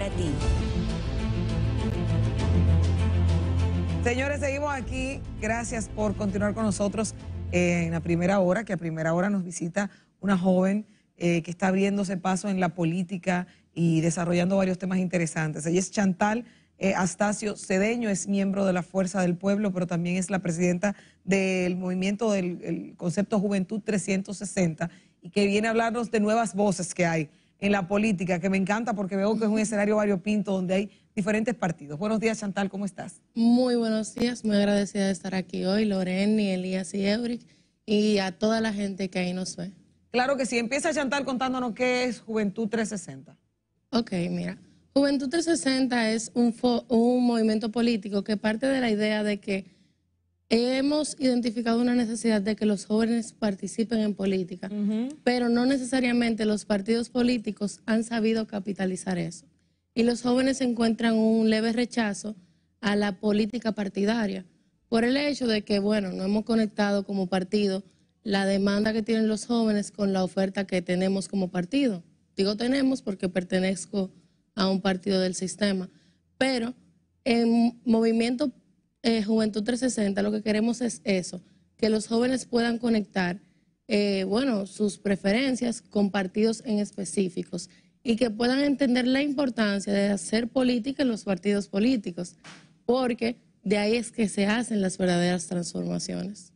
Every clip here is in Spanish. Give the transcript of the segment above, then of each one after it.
para ti. Señores, seguimos aquí. Gracias por continuar con nosotros eh, en la primera hora, que a primera hora nos visita una joven eh, que está abriéndose paso en la política y desarrollando varios temas interesantes. Ella es Chantal eh, Astacio Cedeño, es miembro de la Fuerza del Pueblo, pero también es la presidenta del movimiento del concepto Juventud 360 y que viene a hablarnos de nuevas voces que hay en la política, que me encanta porque veo que es un escenario variopinto donde hay diferentes partidos. Buenos días, Chantal, ¿cómo estás? Muy buenos días, muy agradecida de estar aquí hoy, Loren, Elías y Euric, y a toda la gente que ahí nos ve. Claro que sí, empieza Chantal contándonos qué es Juventud 360. Ok, mira, Juventud 360 es un, un movimiento político que parte de la idea de que Hemos identificado una necesidad de que los jóvenes participen en política, pero no necesariamente los partidos políticos han sabido capitalizar eso. Y los jóvenes encuentran un leve rechazo a la política partidaria por el hecho de que, bueno, no hemos conectado como partido la demanda que tienen los jóvenes con la oferta que tenemos como partido. Digo tenemos porque pertenezco a un partido del sistema, pero en movimiento. Eh, Juventud 360 lo que queremos es eso, que los jóvenes puedan conectar, eh, bueno, sus preferencias con partidos en específicos y que puedan entender la importancia de hacer política en los partidos políticos, porque de ahí es que se hacen las verdaderas transformaciones.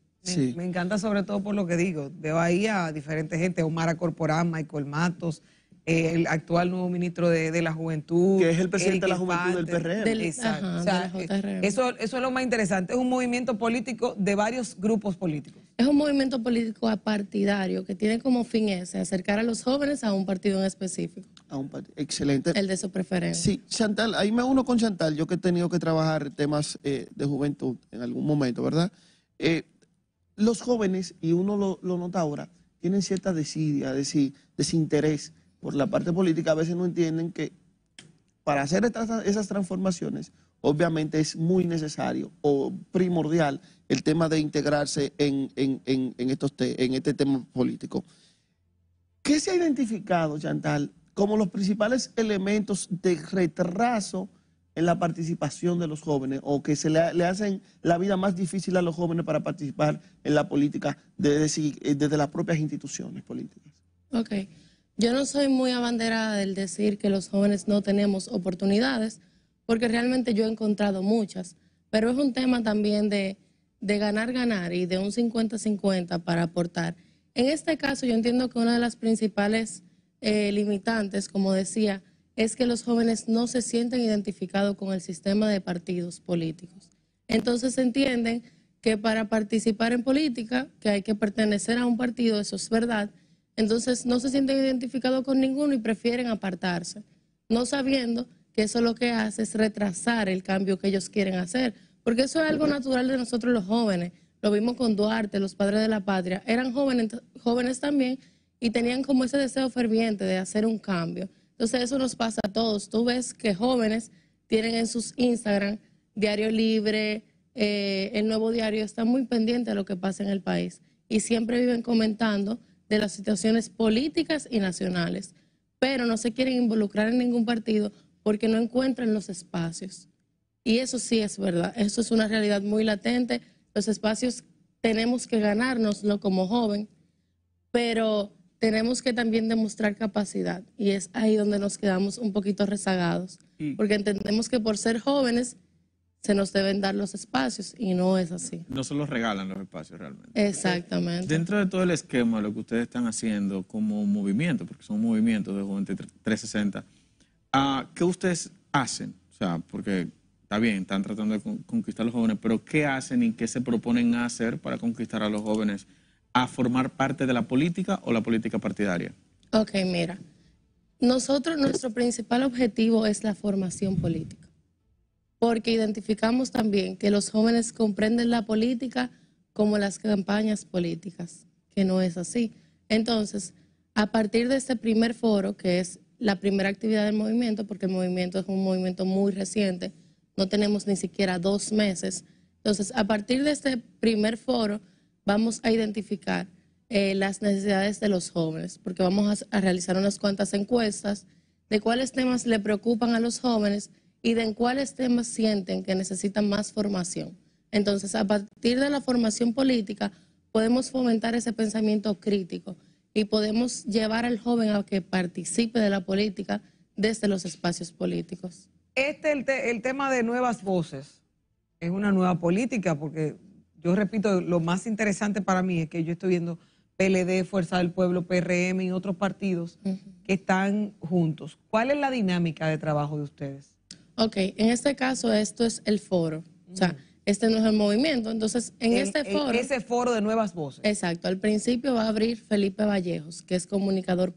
Me, encanta sobre todo por lo que digo. Veo ahí a diferentes gente, Omar Corporán, Michael Matos, el actual nuevo ministro de, la Juventud. Que es el presidente de la Juventud del PRM. Exacto. Eh, eso, es lo más interesante. Es un movimiento político de varios grupos políticos. Es un movimiento político apartidario que tiene como fin ese, acercar a los jóvenes a un partido en específico. A un partido, excelente. El de su preferencia. Sí, Chantal, ahí me uno con Chantal, yo que he tenido que trabajar temas eh, de juventud en algún momento, ¿verdad? Eh, los jóvenes, y uno lo nota ahora, tienen cierta desidia, desinterés por la parte política a veces no entienden que para hacer estas, esas transformaciones, obviamente es muy necesario o primordial el tema de integrarse en, estos en este tema político. ¿Qué se ha identificado, Chantal, como los principales elementos de retraso en la participación de los jóvenes o que se le, le hacen la vida más difícil a los jóvenes para participar en la política desde, desde las propias instituciones políticas? Okay. Yo no soy muy abanderada del decir que los jóvenes no tenemos oportunidades, porque realmente yo he encontrado muchas, pero es un tema también de, de ganar, ganar y de un 50-50 para aportar. En este caso yo entiendo que una de las principales eh, limitantes, como decía, es que los jóvenes no se sienten identificados con el sistema de partidos políticos. Entonces entienden que para participar en política, que hay que pertenecer a un partido, eso es verdad, entonces no se sienten identificados con ninguno y prefieren apartarse, no sabiendo que eso lo que hace es retrasar el cambio que ellos quieren hacer, porque eso es algo natural de nosotros los jóvenes. Lo vimos con Duarte, los padres de la patria, eran jóvenes, jóvenes también y tenían como ese deseo ferviente de hacer un cambio. Entonces eso nos pasa a todos. Tú ves que jóvenes tienen en sus Instagram Diario Libre, eh, el nuevo diario, están muy pendientes de lo que pasa en el país y siempre viven comentando de las situaciones políticas y nacionales, pero no se quieren involucrar en ningún partido porque no encuentran los espacios. Y eso sí es verdad, eso es una realidad muy latente. Los espacios tenemos que ganarnos como joven, pero tenemos que también demostrar capacidad y es ahí donde nos quedamos un poquito rezagados, mm. porque entendemos que por ser jóvenes se nos deben dar los espacios y no es así. No se los regalan los espacios realmente. Exactamente. Dentro de todo el esquema lo que ustedes están haciendo como movimiento, porque son movimientos de Juventud 360, ah, ¿qué ustedes hacen? O sea, porque está bien, están tratando de conquistar a los jóvenes, pero ¿qué hacen y qué se proponen hacer para conquistar a los jóvenes a formar parte de la política o la política partidaria? Ok, mira, nosotros, nuestro principal objetivo es la formación política porque identificamos también que los jóvenes comprenden la política como las campañas políticas, que no es así. Entonces, a partir de este primer foro, que es la primera actividad del movimiento, porque el movimiento es un movimiento muy reciente, no tenemos ni siquiera dos meses, entonces a partir de este primer foro vamos a identificar eh, las necesidades de los jóvenes, porque vamos a realizar unas cuantas encuestas de cuáles temas le preocupan a los jóvenes y de en cuáles temas sienten que necesitan más formación. Entonces, a partir de la formación política, podemos fomentar ese pensamiento crítico y podemos llevar al joven a que participe de la política desde los espacios políticos. Este el, el tema de nuevas voces es una nueva política porque yo repito, lo más interesante para mí es que yo estoy viendo PLD, Fuerza del Pueblo, PRM y otros partidos que están juntos. ¿Cuál es la dinámica de trabajo de ustedes? Ok, en este caso esto es el foro. O sea, este no es el movimiento. Entonces, en, este e-, foro... ese foro de nuevas voces. Exacto. Al principio va a abrir Felipe Vallejos, que es comunicador,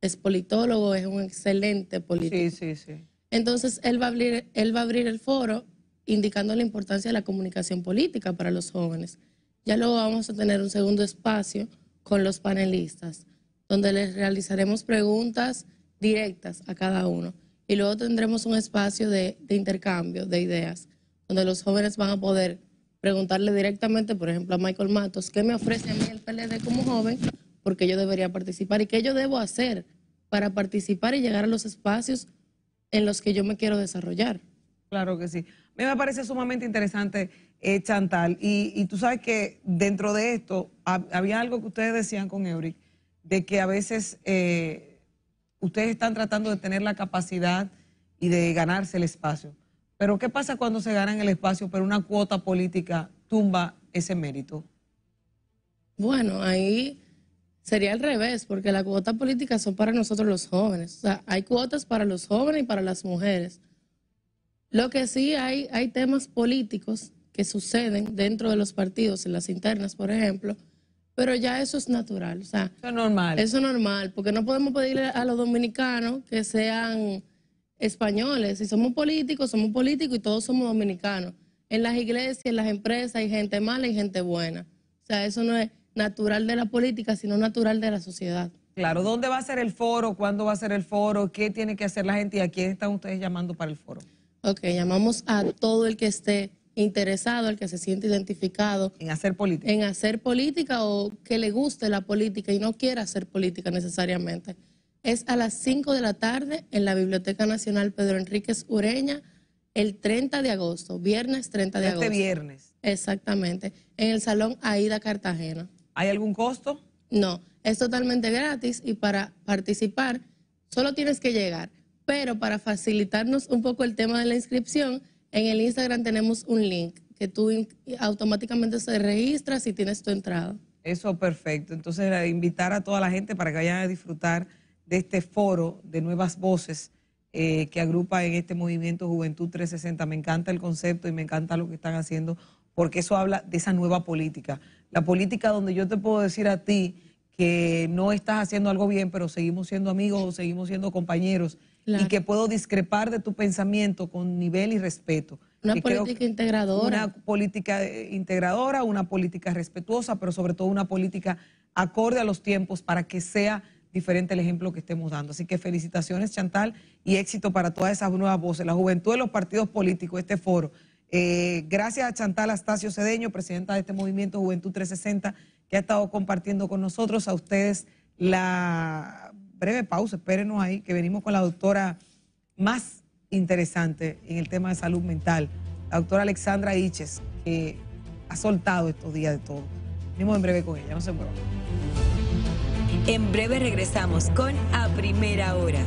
es politólogo, es un excelente político. Sí, sí, sí. Entonces, él va a abrir, él va a abrir el foro indicando la importancia de la comunicación política para los jóvenes. Ya luego vamos a tener un segundo espacio con los panelistas, donde les realizaremos preguntas directas a cada uno y luego tendremos un espacio de, intercambio de ideas, donde los jóvenes van a poder preguntarle directamente, por ejemplo, a Michael Matos, ¿qué me ofrece a mí el PLD como joven? Porque yo debería participar y qué yo debo hacer para participar y llegar a los espacios en los que yo me quiero desarrollar. Claro que sí. A mí me parece sumamente interesante, eh, Chantal, y, tú sabes que dentro de esto había algo que ustedes decían con Euric, de que a veces eh, ustedes están tratando de tener la capacidad y de ganarse el espacio. Pero ¿qué pasa cuando se ganan el espacio, pero una cuota política tumba ese mérito? Bueno, ahí sería al revés, porque las cuotas políticas son para nosotros los jóvenes. O sea, hay cuotas para los jóvenes y para las mujeres. Lo que sí hay, hay temas políticos que suceden dentro de los partidos, en las internas, por ejemplo, pero ya eso es natural. O sea, eso es normal. Eso es normal, porque no podemos pedirle a los dominicanos que sean españoles. Si somos políticos, somos políticos y todos somos dominicanos. En las iglesias, en las empresas hay gente mala y gente buena. O sea, eso no es natural de la política, sino natural de la sociedad. Claro, ¿dónde va a ser el foro? ¿Cuándo va a ser el foro? ¿Qué tiene que hacer la gente? ¿Y a quién están ustedes llamando para el foro? Ok, llamamos a todo el que esté interesado, el que se siente identificado. En hacer política. En hacer política o que le guste la política y no quiera hacer política necesariamente. Es a las 5 de la tarde en la Biblioteca Nacional Pedro Enríquez Ureña, el 30 de agosto, viernes 30 de este agosto. Este viernes. Exactamente, en el Salón Aida Cartagena. ¿Hay algún costo? No, es totalmente gratis y para participar solo tienes que llegar. Pero para facilitarnos un poco el tema de la inscripción, en el Instagram tenemos un link que tú automáticamente se registra si tienes tu entrada. Eso perfecto. Entonces, eh, invitar a toda la gente para que vayan a disfrutar de este foro de nuevas voces eh, que agrupa en este movimiento Juventud 360. Me encanta el concepto y me encanta lo que están haciendo porque eso habla de esa nueva política. La política donde yo te puedo decir a ti que no estás haciendo algo bien, pero seguimos siendo amigos, seguimos siendo compañeros y que puedo discrepar de tu pensamiento con nivel y respeto. Una política integradora. Una política eh, integradora, una política respetuosa, pero sobre todo una política acorde a los tiempos para que sea diferente el ejemplo que estemos dando. Así que felicitaciones, Chantal, y éxito para todas esas nuevas voces, la juventud de los partidos políticos, este foro. Eh, gracias a Chantal Astacio Cedeño, presidenta de este movimiento Juventud 360, que ha estado compartiendo con nosotros, a ustedes la breve pausa, espérenos ahí, que venimos con la doctora más interesante en el tema de salud mental, la doctora Alexandra Hiches, que ha soltado estos días de todo. Venimos en breve con ella, no se muevan. En breve regresamos con A Primera Hora.